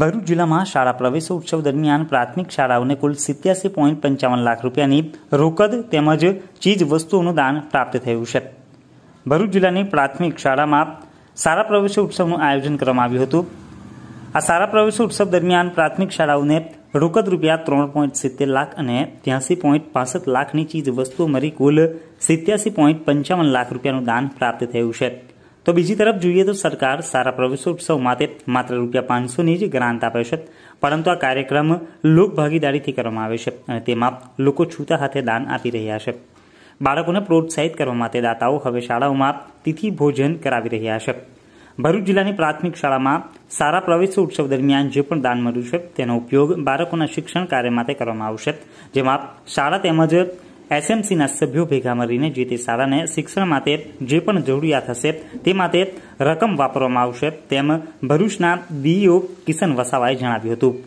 ભરૂચ જિલ્લામાં શાળા પ્રવેશ ઉત્સવ દરમિયાન પ્રાથમિક શાળાઓને કુલ સિત્યાસી પોઈન્ટ પંચાવન લાખ રૂપિયાની રોકડ તેમજ ચીજ વસ્તુઓનું દાન પ્રાપ્ત થયું છે ભરૂચ જિલ્લાની પ્રાથમિક શાળામાં શાળા પ્રવેશ ઉત્સવનું આયોજન કરવામાં આવ્યું હતું આ શાળા પ્રવેશ ઉત્સવ દરમિયાન પ્રાથમિક શાળાઓને રોકડ રૂપિયા ત્રણ પોઈન્ટ સિત્તેર લાખ અને ત્યાસી પોઈન્ટ પાસઠ લાખની ચીજ વસ્તુઓ મળી કુલ સિત્યાસી પોઈન્ટ પંચાવન લાખ રૂપિયાનું દાન પ્રાપ્ત થયું છે તો બીજી તરફ જોઈએ તો સરકાર સારા પ્રવેશોત્સવ માટે માત્ર રૂપિયા પાંચસોની જ ગ્રાન્ટ આપે છે પરંતુ આ કાર્યક્રમ લોક ભાગીદારીથી કરવામાં આવે છે અને તેમાં લોકો છૂટા હાથે દાન આપી રહ્યા છે બાળકોને પ્રોત્સાહિત કરવા માટે દાતાઓ હવે શાળાઓમાં તિથિ ભોજન કરાવી રહ્યા છે ભરૂચ જિલ્લાની પ્રાથમિક શાળામાં સારા પ્રવેશ ઉત્સવ દરમિયાન જે પણ દાન મળ્યું છે તેનો ઉપયોગ બાળકોના શિક્ષણ કાર્ય માટે કરવામાં આવશે જેમાં શાળા તેમજ એસએમસીના સભ્યો ભેગા મળીને જે તે શાળાને શિક્ષણ માટે જે પણ જરૂરિયાત હશે તે માટે રકમ વાપરવામાં આવશે તેમ ભરૂચના ડીઈઓ કિશન વસાવાએ જણાવ્યું હતું